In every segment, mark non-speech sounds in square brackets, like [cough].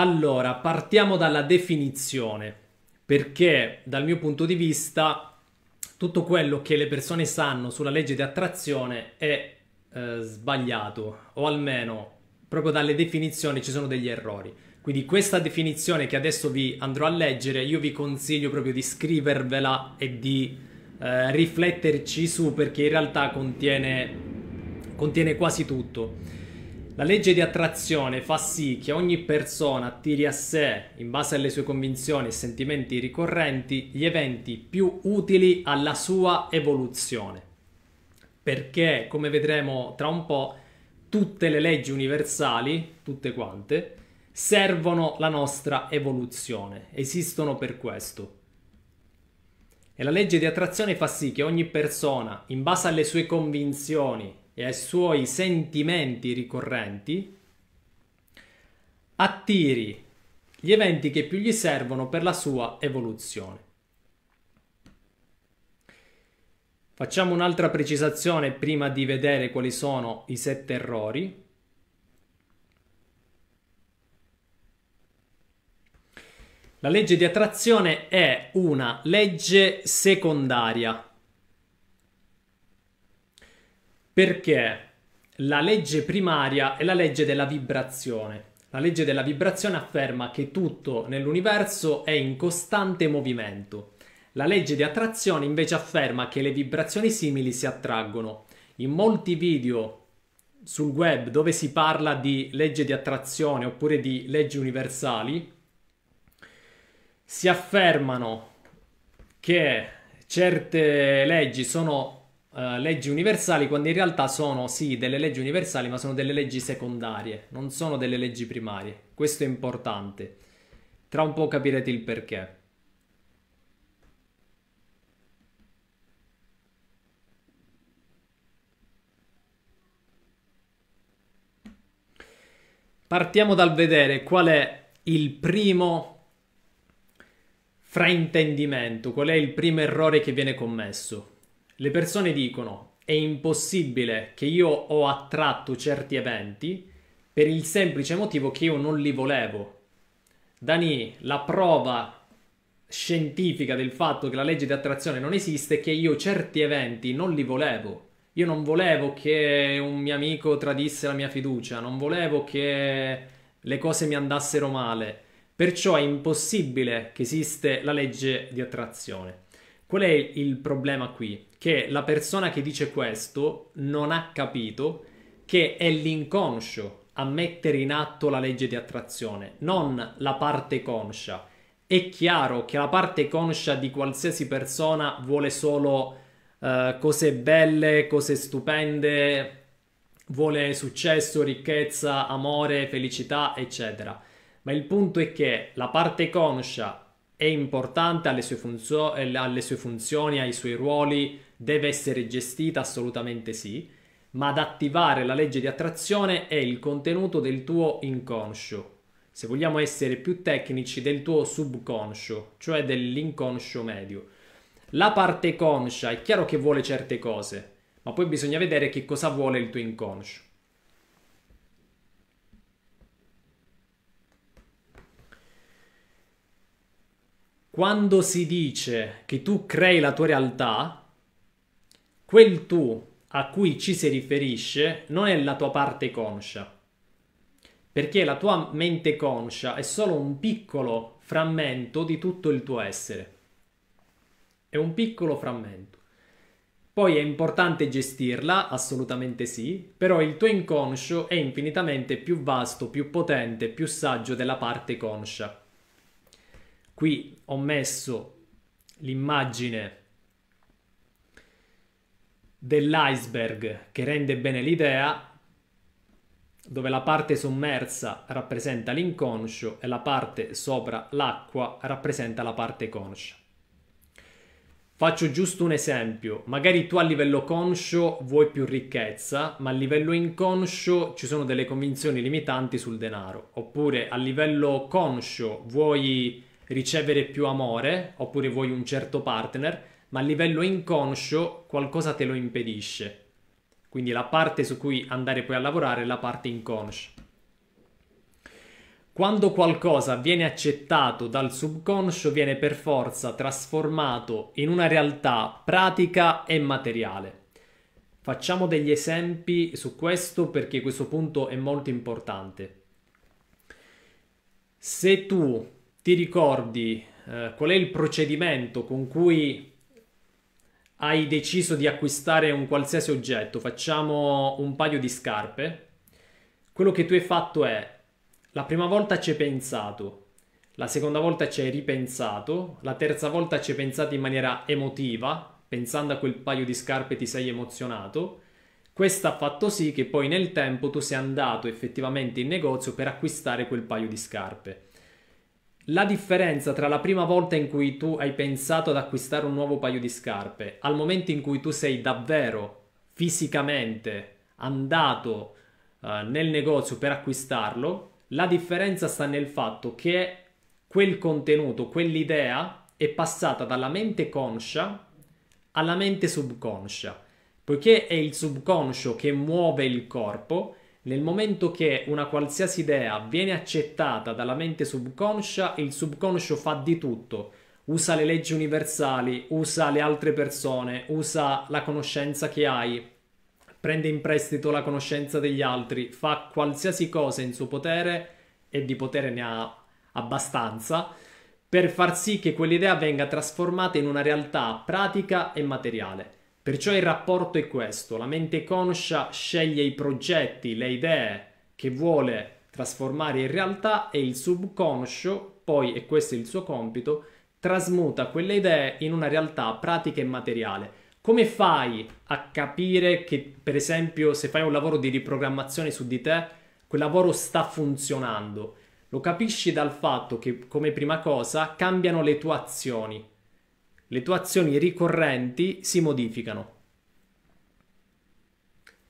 Allora, partiamo dalla definizione, perché dal mio punto di vista tutto quello che le persone sanno sulla legge di attrazione è eh, sbagliato, o almeno proprio dalle definizioni ci sono degli errori. Quindi questa definizione che adesso vi andrò a leggere, io vi consiglio proprio di scrivervela e di eh, rifletterci su perché in realtà contiene, contiene quasi tutto. La legge di attrazione fa sì che ogni persona attiri a sé, in base alle sue convinzioni e sentimenti ricorrenti, gli eventi più utili alla sua evoluzione. Perché, come vedremo tra un po', tutte le leggi universali, tutte quante, servono la nostra evoluzione, esistono per questo. E la legge di attrazione fa sì che ogni persona, in base alle sue convinzioni e ai suoi sentimenti ricorrenti, attiri gli eventi che più gli servono per la sua evoluzione. Facciamo un'altra precisazione prima di vedere quali sono i sette errori. La legge di attrazione è una legge secondaria perché la legge primaria è la legge della vibrazione. La legge della vibrazione afferma che tutto nell'universo è in costante movimento. La legge di attrazione invece afferma che le vibrazioni simili si attraggono. In molti video sul web dove si parla di legge di attrazione oppure di leggi universali, si affermano che certe leggi sono eh, leggi universali quando in realtà sono sì delle leggi universali ma sono delle leggi secondarie, non sono delle leggi primarie. Questo è importante. Tra un po' capirete il perché. Partiamo dal vedere qual è il primo fraintendimento, qual è il primo errore che viene commesso. Le persone dicono è impossibile che io ho attratto certi eventi per il semplice motivo che io non li volevo. Dani, la prova scientifica del fatto che la legge di attrazione non esiste è che io certi eventi non li volevo. Io non volevo che un mio amico tradisse la mia fiducia, non volevo che le cose mi andassero male. Perciò è impossibile che esiste la legge di attrazione. Qual è il problema qui? che la persona che dice questo non ha capito che è l'inconscio a mettere in atto la legge di attrazione, non la parte conscia. È chiaro che la parte conscia di qualsiasi persona vuole solo eh, cose belle, cose stupende, vuole successo, ricchezza, amore, felicità, eccetera. Ma il punto è che la parte conscia è importante alle sue, funzo- alle sue funzioni, ai suoi ruoli, deve essere gestita assolutamente sì, ma ad attivare la legge di attrazione è il contenuto del tuo inconscio, se vogliamo essere più tecnici del tuo subconscio, cioè dell'inconscio medio. La parte conscia è chiaro che vuole certe cose, ma poi bisogna vedere che cosa vuole il tuo inconscio. Quando si dice che tu crei la tua realtà, quel tu a cui ci si riferisce non è la tua parte conscia, perché la tua mente conscia è solo un piccolo frammento di tutto il tuo essere. È un piccolo frammento. Poi è importante gestirla, assolutamente sì, però il tuo inconscio è infinitamente più vasto, più potente, più saggio della parte conscia. Qui ho messo l'immagine dell'iceberg che rende bene l'idea, dove la parte sommersa rappresenta l'inconscio e la parte sopra l'acqua rappresenta la parte conscia. Faccio giusto un esempio, magari tu a livello conscio vuoi più ricchezza, ma a livello inconscio ci sono delle convinzioni limitanti sul denaro, oppure a livello conscio vuoi ricevere più amore, oppure vuoi un certo partner, ma a livello inconscio qualcosa te lo impedisce. Quindi la parte su cui andare poi a lavorare è la parte inconscia. Quando qualcosa viene accettato dal subconscio viene per forza trasformato in una realtà pratica e materiale. Facciamo degli esempi su questo perché questo punto è molto importante. Se tu ti ricordi eh, qual è il procedimento con cui hai deciso di acquistare un qualsiasi oggetto, facciamo un paio di scarpe, quello che tu hai fatto è la prima volta ci hai pensato, la seconda volta ci hai ripensato, la terza volta ci hai pensato in maniera emotiva, pensando a quel paio di scarpe ti sei emozionato. Questo ha fatto sì che poi nel tempo tu sei andato effettivamente in negozio per acquistare quel paio di scarpe. La differenza tra la prima volta in cui tu hai pensato ad acquistare un nuovo paio di scarpe al momento in cui tu sei davvero fisicamente andato uh, nel negozio per acquistarlo, la differenza sta nel fatto che quel contenuto, quell'idea è passata dalla mente conscia alla mente subconscia. Poiché è il subconscio che muove il corpo, nel momento che una qualsiasi idea viene accettata dalla mente subconscia, il subconscio fa di tutto. Usa le leggi universali, usa le altre persone, usa la conoscenza che hai, prende in prestito la conoscenza degli altri, fa qualsiasi cosa in suo potere e di potere ne ha abbastanza per far sì che quell'idea venga trasformata in una realtà pratica e materiale. Perciò il rapporto è questo, la mente conscia sceglie i progetti, le idee che vuole trasformare in realtà e il subconscio, poi, e questo è il suo compito, trasmuta quelle idee in una realtà pratica e materiale. Come fai a capire che, per esempio, se fai un lavoro di riprogrammazione su di te, quel lavoro sta funzionando? Lo capisci dal fatto che, come prima cosa, cambiano le tue azioni le tue azioni ricorrenti si modificano.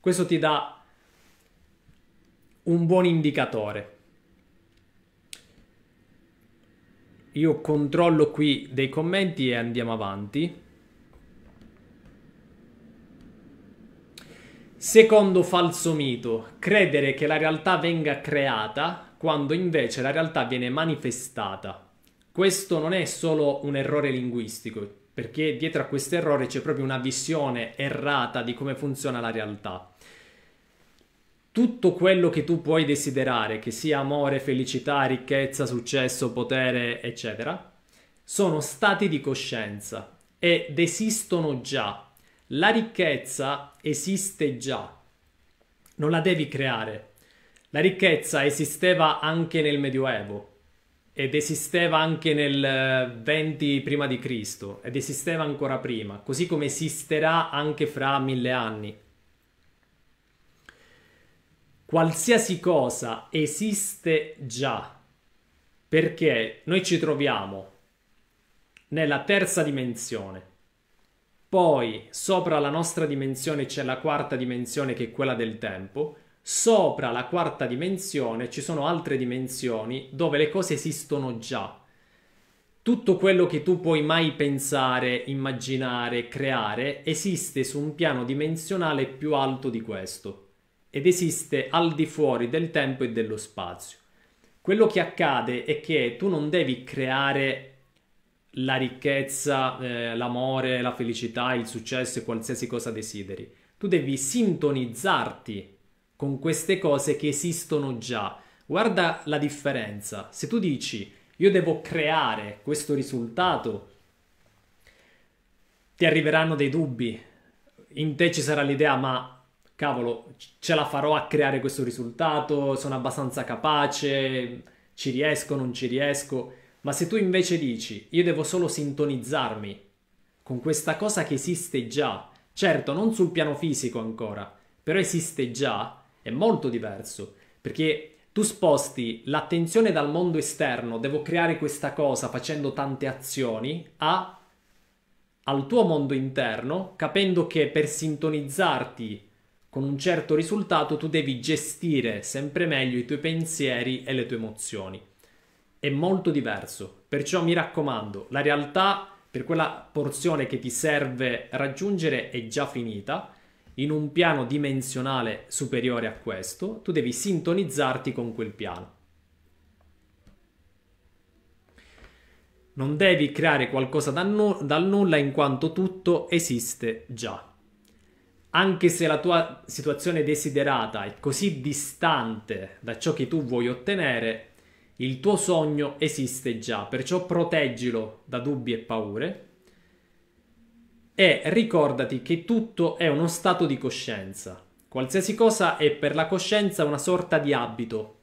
Questo ti dà un buon indicatore. Io controllo qui dei commenti e andiamo avanti. Secondo falso mito, credere che la realtà venga creata quando invece la realtà viene manifestata. Questo non è solo un errore linguistico, perché dietro a questo errore c'è proprio una visione errata di come funziona la realtà. Tutto quello che tu puoi desiderare, che sia amore, felicità, ricchezza, successo, potere, eccetera, sono stati di coscienza ed esistono già. La ricchezza esiste già, non la devi creare. La ricchezza esisteva anche nel Medioevo ed esisteva anche nel 20 eh, prima di Cristo ed esisteva ancora prima, così come esisterà anche fra mille anni. Qualsiasi cosa esiste già, perché noi ci troviamo nella terza dimensione, poi sopra la nostra dimensione c'è la quarta dimensione che è quella del tempo, sopra la quarta dimensione ci sono altre dimensioni dove le cose esistono già. Tutto quello che tu puoi mai pensare, immaginare, creare esiste su un piano dimensionale più alto di questo ed esiste al di fuori del tempo e dello spazio. Quello che accade è che tu non devi creare la ricchezza, eh, l'amore, la felicità, il successo e qualsiasi cosa desideri. Tu devi sintonizzarti con queste cose che esistono già. Guarda la differenza. Se tu dici io devo creare questo risultato, ti arriveranno dei dubbi, in te ci sarà l'idea ma cavolo ce la farò a creare questo risultato, sono abbastanza capace, ci riesco, non ci riesco, ma se tu invece dici io devo solo sintonizzarmi con questa cosa che esiste già, certo non sul piano fisico ancora, però esiste già, è molto diverso perché tu sposti l'attenzione dal mondo esterno, devo creare questa cosa facendo tante azioni, a, al tuo mondo interno, capendo che per sintonizzarti con un certo risultato tu devi gestire sempre meglio i tuoi pensieri e le tue emozioni. È molto diverso, perciò mi raccomando, la realtà per quella porzione che ti serve raggiungere è già finita in un piano dimensionale superiore a questo, tu devi sintonizzarti con quel piano. Non devi creare qualcosa dal, nu- dal nulla in quanto tutto esiste già. Anche se la tua situazione desiderata è così distante da ciò che tu vuoi ottenere, il tuo sogno esiste già, perciò proteggilo da dubbi e paure e ricordati che tutto è uno stato di coscienza. Qualsiasi cosa è per la coscienza una sorta di abito.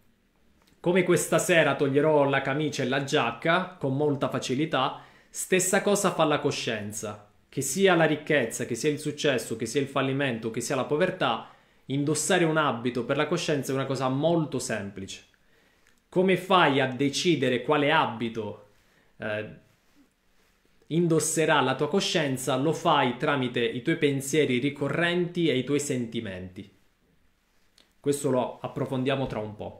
Come questa sera toglierò la camicia e la giacca con molta facilità, stessa cosa fa la coscienza. Che sia la ricchezza, che sia il successo, che sia il fallimento, che sia la povertà, indossare un abito per la coscienza è una cosa molto semplice. Come fai a decidere quale abito eh, indosserà la tua coscienza, lo fai tramite i tuoi pensieri ricorrenti e i tuoi sentimenti. Questo lo approfondiamo tra un po'.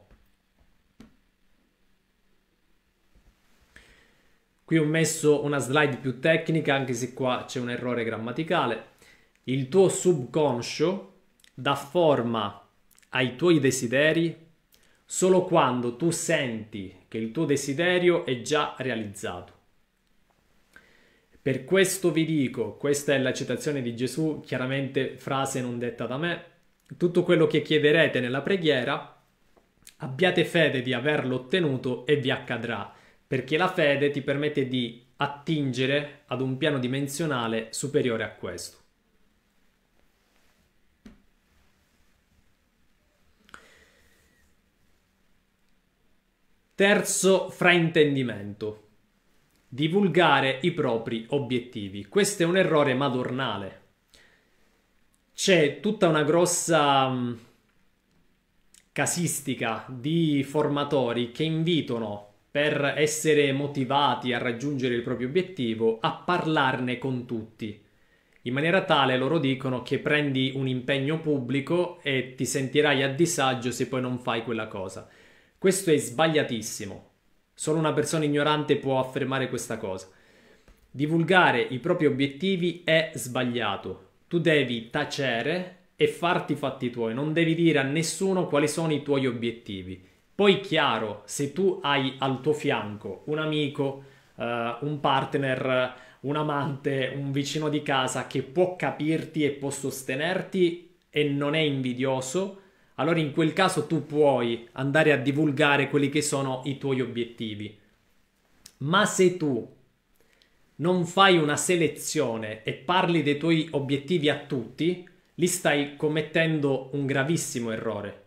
Qui ho messo una slide più tecnica, anche se qua c'è un errore grammaticale. Il tuo subconscio dà forma ai tuoi desideri solo quando tu senti che il tuo desiderio è già realizzato. Per questo vi dico, questa è la citazione di Gesù, chiaramente frase non detta da me, tutto quello che chiederete nella preghiera, abbiate fede di averlo ottenuto e vi accadrà, perché la fede ti permette di attingere ad un piano dimensionale superiore a questo. Terzo fraintendimento divulgare i propri obiettivi. Questo è un errore madornale. C'è tutta una grossa mm, casistica di formatori che invitano per essere motivati a raggiungere il proprio obiettivo a parlarne con tutti. In maniera tale loro dicono che prendi un impegno pubblico e ti sentirai a disagio se poi non fai quella cosa. Questo è sbagliatissimo. Solo una persona ignorante può affermare questa cosa. Divulgare i propri obiettivi è sbagliato. Tu devi tacere e farti i fatti tuoi, non devi dire a nessuno quali sono i tuoi obiettivi. Poi chiaro, se tu hai al tuo fianco un amico, uh, un partner, un amante, un vicino di casa che può capirti e può sostenerti e non è invidioso, allora in quel caso tu puoi andare a divulgare quelli che sono i tuoi obiettivi. Ma se tu non fai una selezione e parli dei tuoi obiettivi a tutti, lì stai commettendo un gravissimo errore.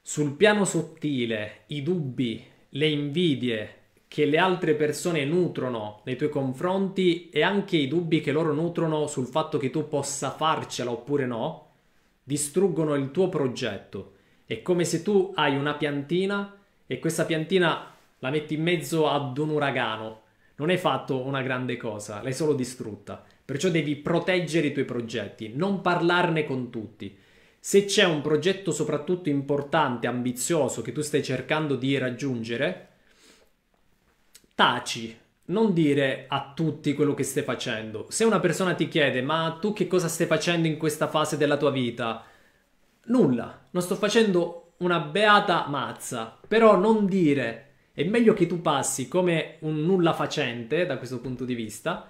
Sul piano sottile, i dubbi, le invidie che le altre persone nutrono nei tuoi confronti e anche i dubbi che loro nutrono sul fatto che tu possa farcela oppure no, distruggono il tuo progetto. È come se tu hai una piantina e questa piantina la metti in mezzo ad un uragano. Non hai fatto una grande cosa, l'hai solo distrutta. Perciò devi proteggere i tuoi progetti, non parlarne con tutti. Se c'è un progetto soprattutto importante, ambizioso, che tu stai cercando di raggiungere, taci, non dire a tutti quello che stai facendo. Se una persona ti chiede ma tu che cosa stai facendo in questa fase della tua vita? Nulla, non sto facendo una beata mazza, però non dire è meglio che tu passi come un nulla facente da questo punto di vista,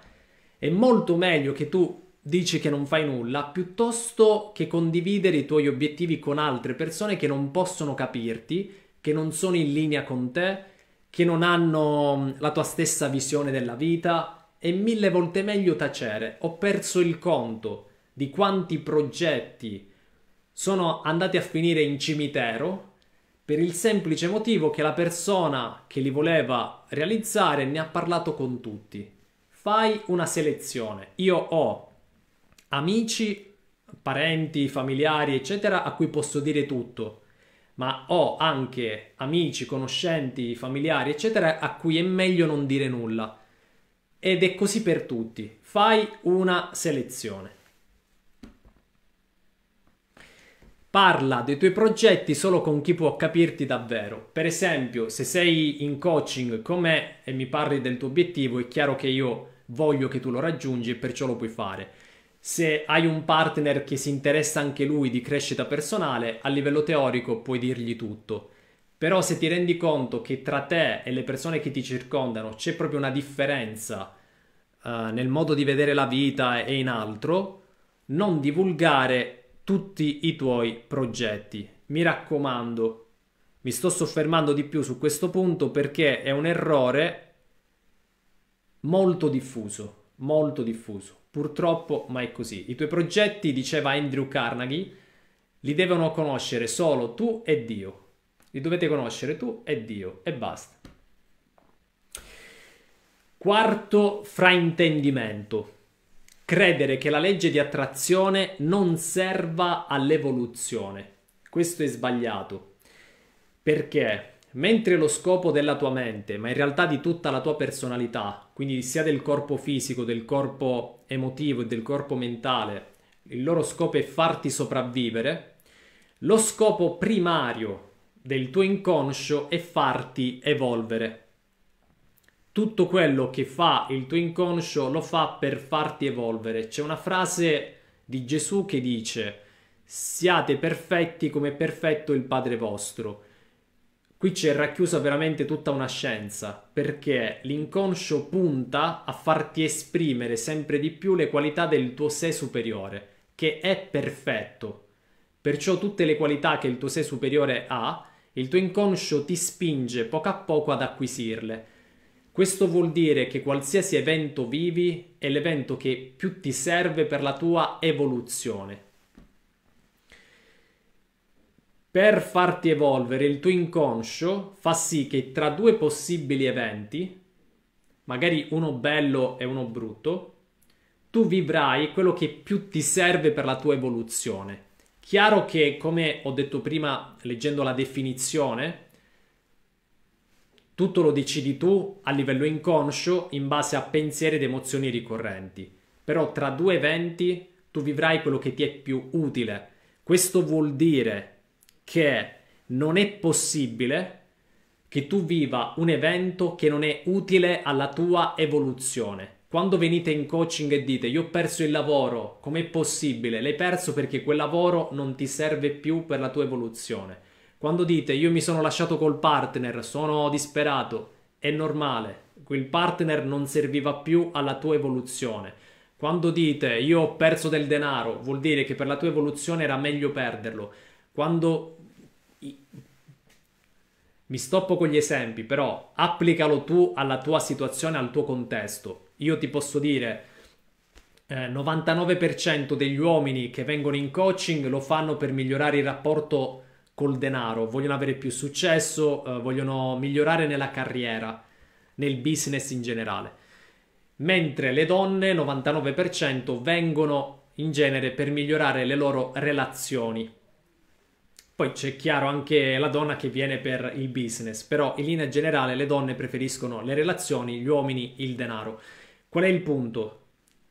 è molto meglio che tu dici che non fai nulla piuttosto che condividere i tuoi obiettivi con altre persone che non possono capirti, che non sono in linea con te, che non hanno mm, la tua stessa visione della vita, è mille volte meglio tacere. Ho perso il conto di quanti progetti sono andati a finire in cimitero per il semplice motivo che la persona che li voleva realizzare ne ha parlato con tutti. Fai una selezione. Io ho amici, parenti, familiari, eccetera, a cui posso dire tutto ma ho anche amici, conoscenti, familiari, eccetera, a cui è meglio non dire nulla. Ed è così per tutti. Fai una selezione. Parla dei tuoi progetti solo con chi può capirti davvero. Per esempio, se sei in coaching con me e mi parli del tuo obiettivo, è chiaro che io voglio che tu lo raggiungi e perciò lo puoi fare. Se hai un partner che si interessa anche lui di crescita personale, a livello teorico puoi dirgli tutto. Però se ti rendi conto che tra te e le persone che ti circondano c'è proprio una differenza uh, nel modo di vedere la vita e in altro, non divulgare tutti i tuoi progetti. Mi raccomando, mi sto soffermando di più su questo punto perché è un errore molto diffuso, molto diffuso. Purtroppo, ma è così. I tuoi progetti, diceva Andrew Carnegie, li devono conoscere solo tu e Dio. Li dovete conoscere tu e Dio e basta. Quarto fraintendimento. Credere che la legge di attrazione non serva all'evoluzione. Questo è sbagliato. Perché? Mentre lo scopo della tua mente, ma in realtà di tutta la tua personalità, quindi sia del corpo fisico, del corpo emotivo e del corpo mentale, il loro scopo è farti sopravvivere, lo scopo primario del tuo inconscio è farti evolvere. Tutto quello che fa il tuo inconscio lo fa per farti evolvere. C'è una frase di Gesù che dice siate perfetti come è perfetto il Padre vostro. Qui c'è racchiusa veramente tutta una scienza, perché l'inconscio punta a farti esprimere sempre di più le qualità del tuo sé superiore, che è perfetto. Perciò tutte le qualità che il tuo sé superiore ha, il tuo inconscio ti spinge poco a poco ad acquisirle. Questo vuol dire che qualsiasi evento vivi è l'evento che più ti serve per la tua evoluzione, per farti evolvere, il tuo inconscio fa sì che tra due possibili eventi, magari uno bello e uno brutto, tu vivrai quello che più ti serve per la tua evoluzione. Chiaro che, come ho detto prima, leggendo la definizione, tutto lo decidi tu a livello inconscio in base a pensieri ed emozioni ricorrenti. Però tra due eventi tu vivrai quello che ti è più utile. Questo vuol dire che non è possibile che tu viva un evento che non è utile alla tua evoluzione. Quando venite in coaching e dite io ho perso il lavoro, com'è possibile? L'hai perso perché quel lavoro non ti serve più per la tua evoluzione. Quando dite io mi sono lasciato col partner, sono disperato, è normale, quel partner non serviva più alla tua evoluzione. Quando dite io ho perso del denaro, vuol dire che per la tua evoluzione era meglio perderlo quando mi stoppo con gli esempi, però applicalo tu alla tua situazione, al tuo contesto. Io ti posso dire, eh, 99% degli uomini che vengono in coaching lo fanno per migliorare il rapporto col denaro, vogliono avere più successo, eh, vogliono migliorare nella carriera, nel business in generale. Mentre le donne, 99%, vengono in genere per migliorare le loro relazioni, poi c'è chiaro anche la donna che viene per il business, però in linea generale le donne preferiscono le relazioni, gli uomini il denaro. Qual è il punto?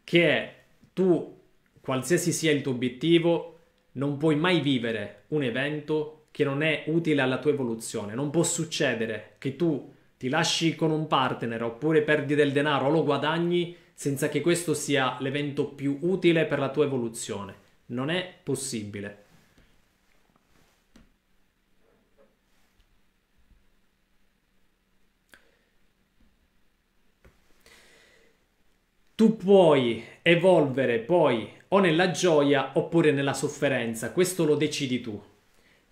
Che tu, qualsiasi sia il tuo obiettivo, non puoi mai vivere un evento che non è utile alla tua evoluzione. Non può succedere che tu ti lasci con un partner oppure perdi del denaro o lo guadagni senza che questo sia l'evento più utile per la tua evoluzione. Non è possibile. tu puoi evolvere poi o nella gioia oppure nella sofferenza, questo lo decidi tu.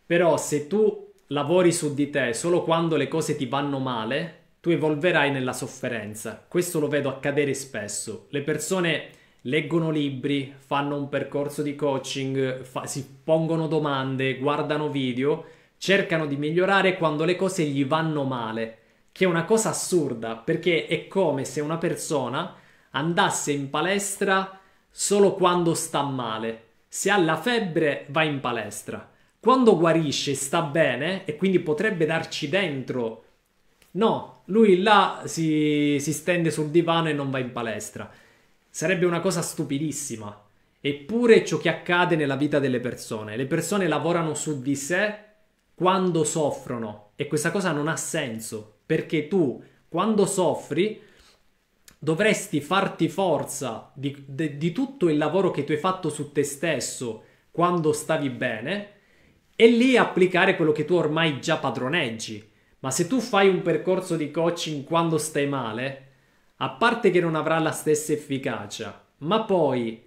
Però se tu lavori su di te solo quando le cose ti vanno male, tu evolverai nella sofferenza. Questo lo vedo accadere spesso. Le persone leggono libri, fanno un percorso di coaching, fa- si pongono domande, guardano video, cercano di migliorare quando le cose gli vanno male, che è una cosa assurda perché è come se una persona andasse in palestra solo quando sta male. Se ha la febbre va in palestra. Quando guarisce sta bene e quindi potrebbe darci dentro. No, lui là si, si stende sul divano e non va in palestra. Sarebbe una cosa stupidissima. Eppure ciò che accade nella vita delle persone. Le persone lavorano su di sé quando soffrono e questa cosa non ha senso perché tu quando soffri dovresti farti forza di, de, di tutto il lavoro che tu hai fatto su te stesso quando stavi bene e lì applicare quello che tu ormai già padroneggi. Ma se tu fai un percorso di coaching quando stai male, a parte che non avrà la stessa efficacia, ma poi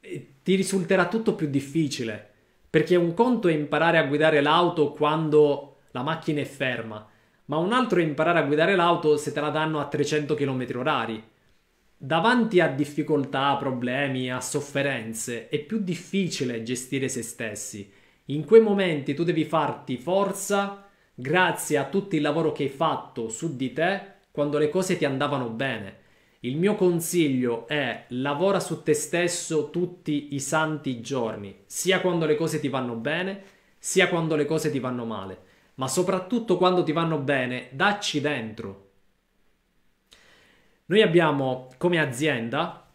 eh, ti risulterà tutto più difficile, perché un conto è imparare a guidare l'auto quando la macchina è ferma, ma un altro è imparare a guidare l'auto se te la danno a 300 km orari. Davanti a difficoltà, problemi, a sofferenze, è più difficile gestire se stessi. In quei momenti tu devi farti forza grazie a tutto il lavoro che hai fatto su di te quando le cose ti andavano bene. Il mio consiglio è lavora su te stesso tutti i santi giorni, sia quando le cose ti vanno bene, sia quando le cose ti vanno male ma soprattutto quando ti vanno bene, dacci dentro. Noi abbiamo come azienda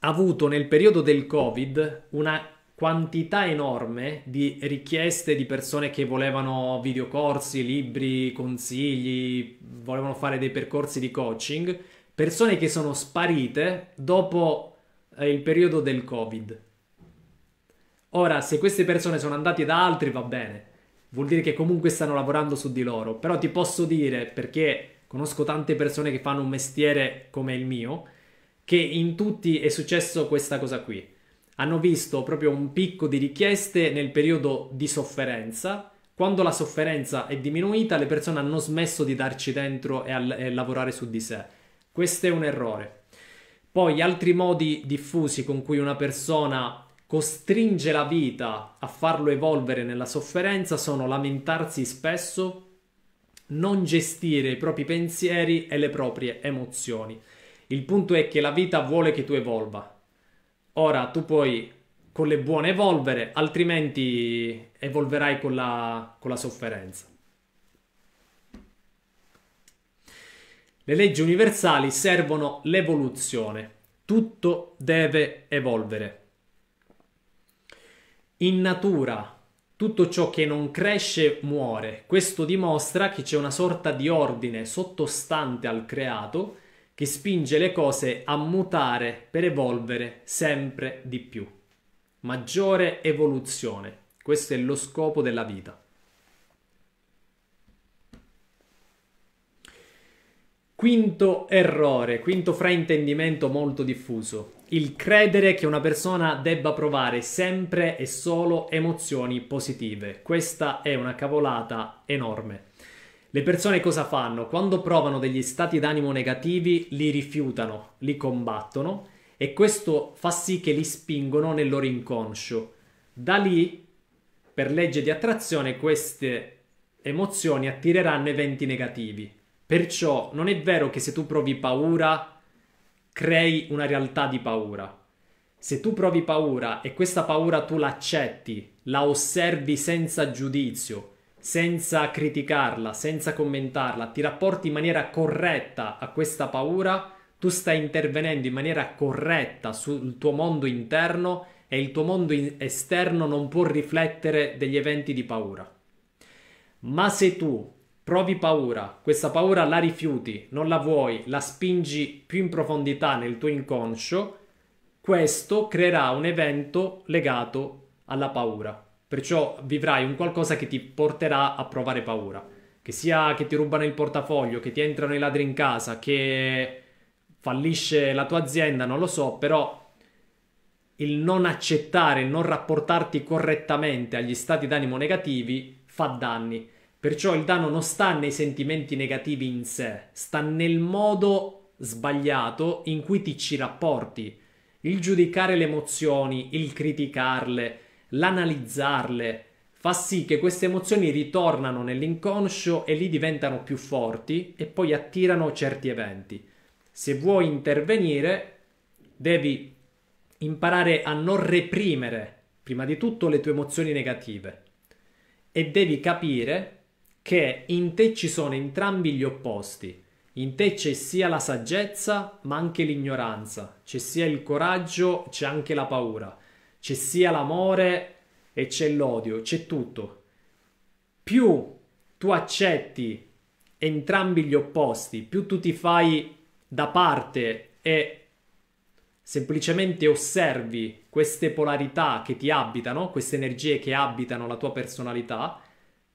avuto nel periodo del Covid una quantità enorme di richieste di persone che volevano videocorsi, libri, consigli, volevano fare dei percorsi di coaching, persone che sono sparite dopo eh, il periodo del Covid. Ora, se queste persone sono andate da altri va bene, vuol dire che comunque stanno lavorando su di loro. Però ti posso dire, perché conosco tante persone che fanno un mestiere come il mio, che in tutti è successo questa cosa qui. Hanno visto proprio un picco di richieste nel periodo di sofferenza. Quando la sofferenza è diminuita, le persone hanno smesso di darci dentro e, al- e lavorare su di sé. Questo è un errore. Poi altri modi diffusi con cui una persona costringe la vita a farlo evolvere nella sofferenza sono lamentarsi spesso, non gestire i propri pensieri e le proprie emozioni. Il punto è che la vita vuole che tu evolva. Ora tu puoi con le buone evolvere, altrimenti evolverai con la, con la sofferenza. Le leggi universali servono l'evoluzione. Tutto deve evolvere. In natura tutto ciò che non cresce muore. Questo dimostra che c'è una sorta di ordine sottostante al creato che spinge le cose a mutare per evolvere sempre di più. Maggiore evoluzione. Questo è lo scopo della vita. Quinto errore, quinto fraintendimento molto diffuso. Il credere che una persona debba provare sempre e solo emozioni positive. Questa è una cavolata enorme. Le persone cosa fanno? Quando provano degli stati d'animo negativi, li rifiutano, li combattono e questo fa sì che li spingono nel loro inconscio. Da lì, per legge di attrazione, queste emozioni attireranno eventi negativi Perciò non è vero che se tu provi paura, crei una realtà di paura. Se tu provi paura e questa paura tu l'accetti, la osservi senza giudizio, senza criticarla, senza commentarla, ti rapporti in maniera corretta a questa paura, tu stai intervenendo in maniera corretta sul tuo mondo interno e il tuo mondo esterno non può riflettere degli eventi di paura. Ma se tu provi paura, questa paura la rifiuti, non la vuoi, la spingi più in profondità nel tuo inconscio, questo creerà un evento legato alla paura. Perciò vivrai un qualcosa che ti porterà a provare paura. Che sia che ti rubano il portafoglio, che ti entrano i ladri in casa, che fallisce la tua azienda, non lo so, però il non accettare, il non rapportarti correttamente agli stati d'animo negativi fa danni Perciò il danno non sta nei sentimenti negativi in sé, sta nel modo sbagliato in cui ti ci rapporti. Il giudicare le emozioni, il criticarle, l'analizzarle, fa sì che queste emozioni ritornano nell'inconscio e lì diventano più forti e poi attirano certi eventi. Se vuoi intervenire, devi imparare a non reprimere prima di tutto le tue emozioni negative e devi capire che in te ci sono entrambi gli opposti. In te c'è sia la saggezza, ma anche l'ignoranza, c'è sia il coraggio, c'è anche la paura, c'è sia l'amore e c'è l'odio, c'è tutto. Più tu accetti entrambi gli opposti, più tu ti fai da parte e semplicemente osservi queste polarità che ti abitano, queste energie che abitano la tua personalità,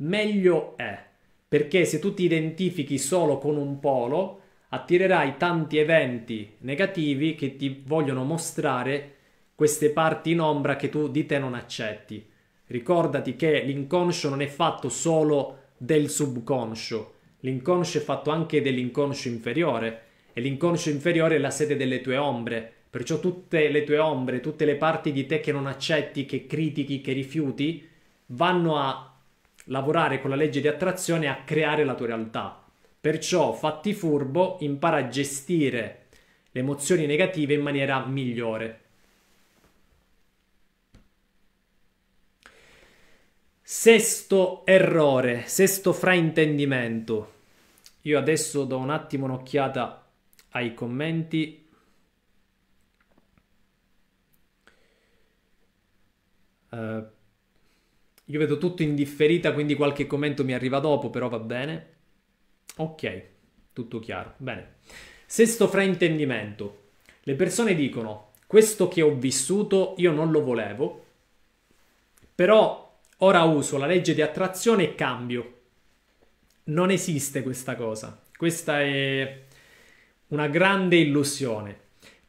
meglio è, perché se tu ti identifichi solo con un polo, attirerai tanti eventi negativi che ti vogliono mostrare queste parti in ombra che tu di te non accetti. Ricordati che l'inconscio non è fatto solo del subconscio, l'inconscio è fatto anche dell'inconscio inferiore e l'inconscio inferiore è la sede delle tue ombre, perciò tutte le tue ombre, tutte le parti di te che non accetti, che critichi, che rifiuti, vanno a lavorare con la legge di attrazione a creare la tua realtà. Perciò, fatti furbo, impara a gestire le emozioni negative in maniera migliore. Sesto errore, sesto fraintendimento. Io adesso do un attimo un'occhiata ai commenti. Uh, io vedo tutto in differita, quindi qualche commento mi arriva dopo, però va bene. Ok, tutto chiaro. Bene. Sesto fraintendimento. Le persone dicono, questo che ho vissuto io non lo volevo, però ora uso la legge di attrazione e cambio. Non esiste questa cosa. Questa è una grande illusione,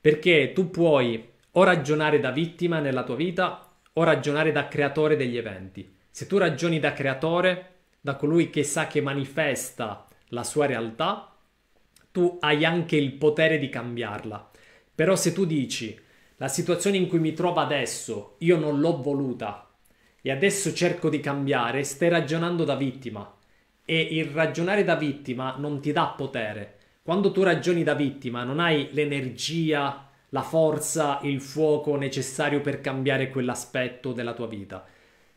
perché tu puoi o ragionare da vittima nella tua vita o ragionare da creatore degli eventi. Se tu ragioni da creatore, da colui che sa che manifesta la sua realtà, tu hai anche il potere di cambiarla. Però se tu dici la situazione in cui mi trovo adesso, io non l'ho voluta e adesso cerco di cambiare, stai ragionando da vittima e il ragionare da vittima non ti dà potere. Quando tu ragioni da vittima non hai l'energia la forza, il fuoco necessario per cambiare quell'aspetto della tua vita.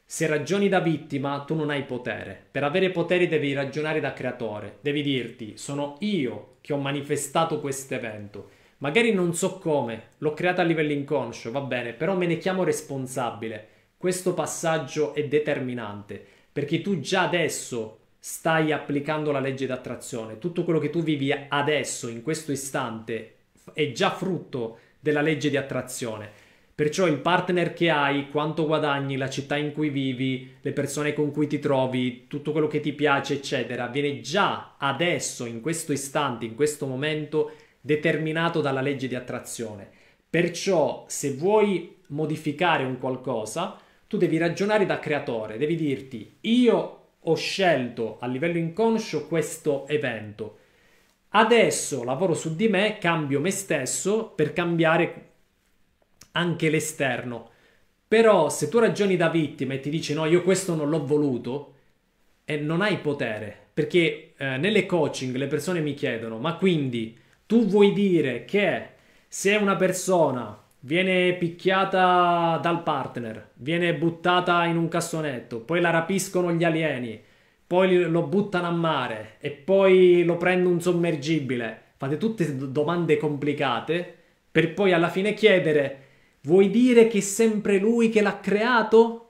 Se ragioni da vittima, tu non hai potere. Per avere potere devi ragionare da creatore, devi dirti sono io che ho manifestato questo evento. Magari non so come, l'ho creata a livello inconscio, va bene, però me ne chiamo responsabile. Questo passaggio è determinante, perché tu già adesso stai applicando la legge d'attrazione. Tutto quello che tu vivi adesso, in questo istante, è già frutto di della legge di attrazione. Perciò il partner che hai, quanto guadagni, la città in cui vivi, le persone con cui ti trovi, tutto quello che ti piace, eccetera, viene già adesso, in questo istante, in questo momento, determinato dalla legge di attrazione. Perciò se vuoi modificare un qualcosa, tu devi ragionare da creatore, devi dirti io ho scelto a livello inconscio questo evento Adesso lavoro su di me, cambio me stesso per cambiare anche l'esterno. Però se tu ragioni da vittima e ti dici no, io questo non l'ho voluto, eh, non hai potere. Perché eh, nelle coaching le persone mi chiedono, ma quindi tu vuoi dire che se una persona viene picchiata dal partner, viene buttata in un cassonetto, poi la rapiscono gli alieni, poi lo buttano a mare e poi lo prende un sommergibile. Fate tutte domande complicate per poi alla fine chiedere vuoi dire che è sempre lui che l'ha creato?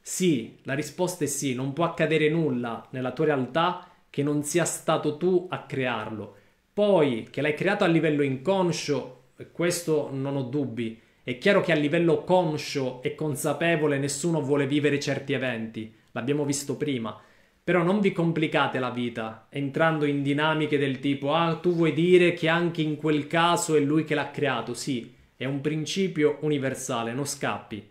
Sì, la risposta è sì, non può accadere nulla nella tua realtà che non sia stato tu a crearlo. Poi che l'hai creato a livello inconscio, questo non ho dubbi. È chiaro che a livello conscio e consapevole nessuno vuole vivere certi eventi, l'abbiamo visto prima però non vi complicate la vita entrando in dinamiche del tipo ah tu vuoi dire che anche in quel caso è lui che l'ha creato. Sì, è un principio universale, non scappi.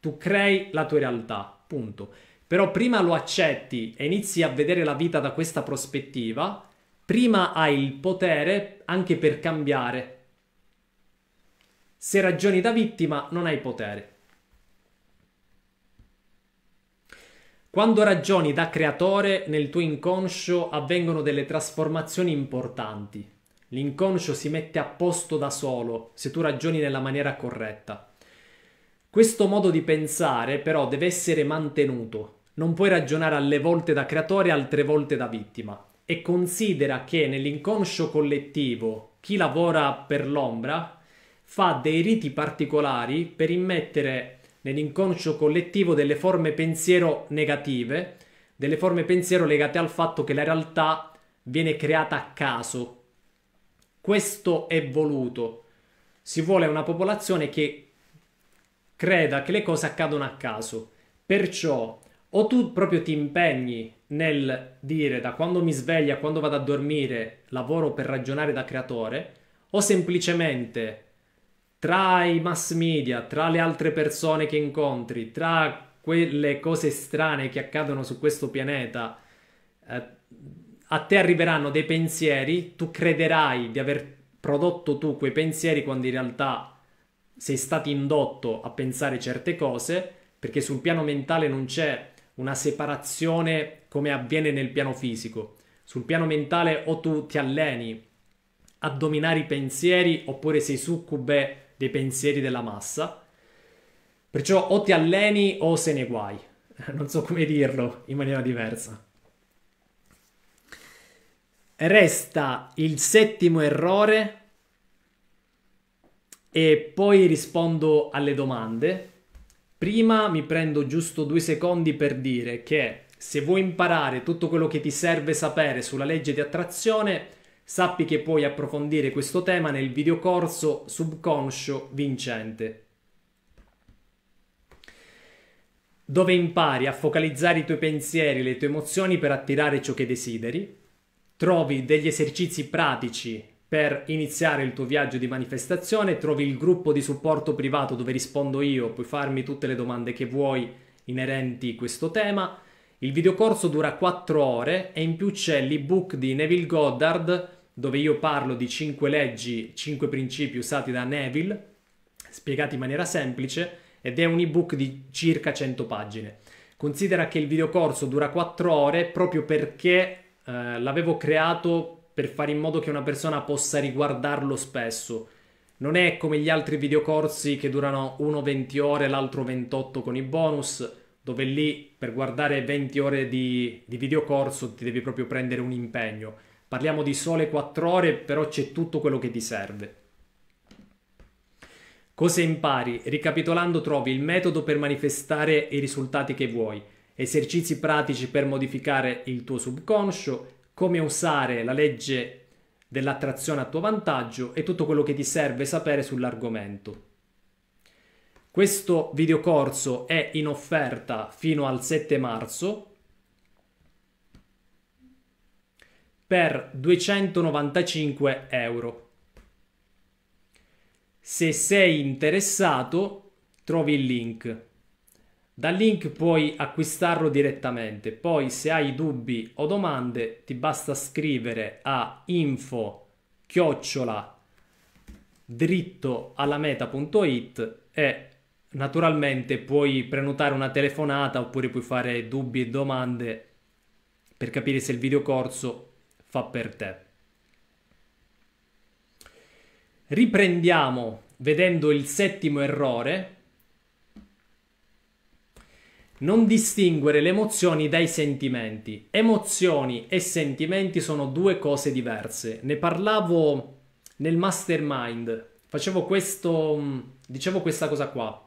Tu crei la tua realtà, punto. Però prima lo accetti e inizi a vedere la vita da questa prospettiva, prima hai il potere anche per cambiare. Se ragioni da vittima non hai potere. Quando ragioni da creatore, nel tuo inconscio avvengono delle trasformazioni importanti. L'inconscio si mette a posto da solo se tu ragioni nella maniera corretta. Questo modo di pensare però deve essere mantenuto. Non puoi ragionare alle volte da creatore e altre volte da vittima. E considera che nell'inconscio collettivo chi lavora per l'ombra fa dei riti particolari per immettere nell'inconscio collettivo delle forme pensiero negative, delle forme pensiero legate al fatto che la realtà viene creata a caso. Questo è voluto. Si vuole una popolazione che creda che le cose accadono a caso. Perciò o tu proprio ti impegni nel dire da quando mi sveglia a quando vado a dormire lavoro per ragionare da creatore, o semplicemente tra i mass media, tra le altre persone che incontri, tra quelle cose strane che accadono su questo pianeta, eh, a te arriveranno dei pensieri, tu crederai di aver prodotto tu quei pensieri quando in realtà sei stato indotto a pensare certe cose, perché sul piano mentale non c'è una separazione come avviene nel piano fisico. Sul piano mentale o tu ti alleni a dominare i pensieri oppure sei succube dei pensieri della massa. Perciò o ti alleni o se ne guai. [laughs] Non so come dirlo in maniera diversa. Resta il settimo errore e poi rispondo alle domande. Prima mi prendo giusto due secondi per dire che se vuoi imparare tutto quello che ti serve sapere sulla legge di attrazione, Sappi che puoi approfondire questo tema nel videocorso Subconscio Vincente, dove impari a focalizzare i tuoi pensieri e le tue emozioni per attirare ciò che desideri, trovi degli esercizi pratici per iniziare il tuo viaggio di manifestazione, trovi il gruppo di supporto privato dove rispondo io, puoi farmi tutte le domande che vuoi inerenti a questo tema, il videocorso dura 4 ore e in più c'è l'ebook di Neville Goddard dove io parlo di 5 leggi, 5 principi usati da Neville, spiegati in maniera semplice, ed è un ebook di circa 100 pagine. Considera che il videocorso dura 4 ore proprio perché eh, l'avevo creato per fare in modo che una persona possa riguardarlo spesso. Non è come gli altri videocorsi che durano uno 20 ore, l'altro 28 con i bonus dove lì per guardare 20 ore di, di videocorso ti devi proprio prendere un impegno. Parliamo di sole 4 ore, però c'è tutto quello che ti serve. Cosa impari? Ricapitolando trovi il metodo per manifestare i risultati che vuoi, esercizi pratici per modificare il tuo subconscio, come usare la legge dell'attrazione a tuo vantaggio e tutto quello che ti serve sapere sull'argomento. Questo videocorso è in offerta fino al 7 marzo per 295 euro. Se sei interessato, trovi il link. Dal link puoi acquistarlo direttamente. Poi, se hai dubbi o domande, ti basta scrivere a info chiocciola dritto e Naturalmente puoi prenotare una telefonata oppure puoi fare dubbi e domande per capire se il videocorso fa per te. Riprendiamo vedendo il settimo errore. Non distinguere le emozioni dai sentimenti. Emozioni e sentimenti sono due cose diverse. Ne parlavo nel mastermind. Facevo questo, mm, dicevo questa cosa qua.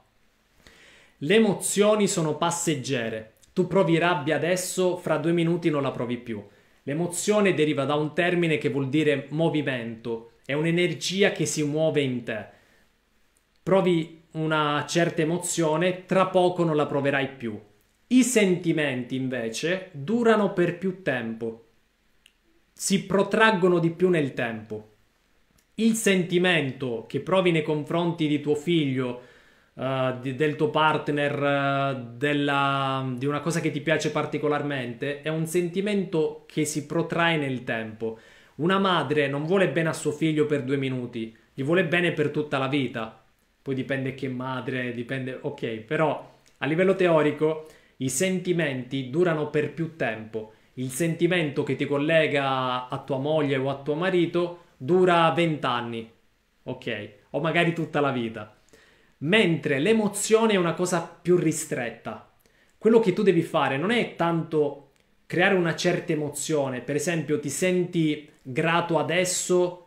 Le emozioni sono passeggere. Tu provi rabbia adesso, fra due minuti non la provi più. L'emozione deriva da un termine che vuol dire movimento, è un'energia che si muove in te. Provi una certa emozione, tra poco non la proverai più. I sentimenti invece durano per più tempo, si protraggono di più nel tempo. Il sentimento che provi nei confronti di tuo figlio eh, di, del tuo partner, eh, della, di una cosa che ti piace particolarmente, è un sentimento che si protrae nel tempo. Una madre non vuole bene a suo figlio per due minuti, gli vuole bene per tutta la vita. Poi dipende che madre, dipende... Ok, però a livello teorico i sentimenti durano per più tempo. Il sentimento che ti collega a tua moglie o a tuo marito dura vent'anni, ok? O magari tutta la vita mentre l'emozione è una cosa più ristretta. Quello che tu devi fare non è tanto creare una certa emozione, per esempio ti senti grato adesso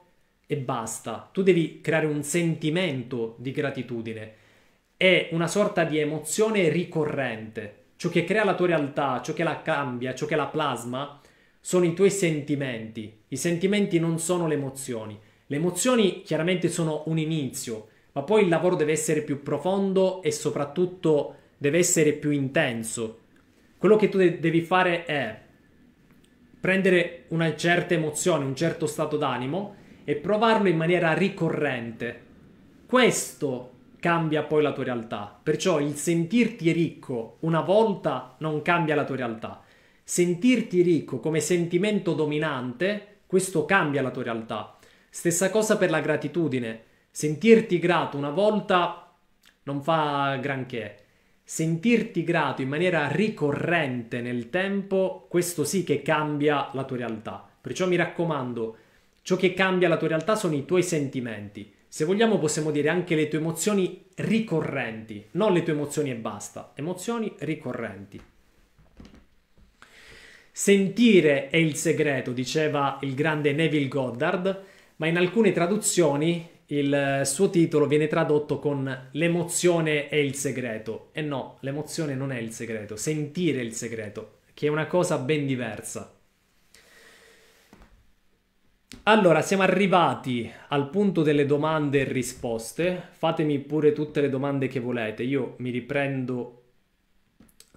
e basta, tu devi creare un sentimento di gratitudine, è una sorta di emozione ricorrente, ciò che crea la tua realtà, ciò che la cambia, ciò che la plasma, sono i tuoi sentimenti, i sentimenti non sono le emozioni, le emozioni chiaramente sono un inizio, ma poi il lavoro deve essere più profondo e soprattutto deve essere più intenso. Quello che tu de- devi fare è prendere una certa emozione, un certo stato d'animo e provarlo in maniera ricorrente. Questo cambia poi la tua realtà. Perciò il sentirti ricco una volta non cambia la tua realtà. Sentirti ricco come sentimento dominante, questo cambia la tua realtà. Stessa cosa per la gratitudine. Sentirti grato una volta non fa granché. Sentirti grato in maniera ricorrente nel tempo, questo sì che cambia la tua realtà. Perciò mi raccomando, ciò che cambia la tua realtà sono i tuoi sentimenti. Se vogliamo possiamo dire anche le tue emozioni ricorrenti, non le tue emozioni e basta, emozioni ricorrenti. Sentire è il segreto, diceva il grande Neville Goddard, ma in alcune traduzioni il suo titolo viene tradotto con l'emozione è il segreto. E no, l'emozione non è il segreto, sentire il segreto, che è una cosa ben diversa. Allora, siamo arrivati al punto delle domande e risposte. Fatemi pure tutte le domande che volete. Io mi riprendo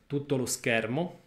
tutto lo schermo.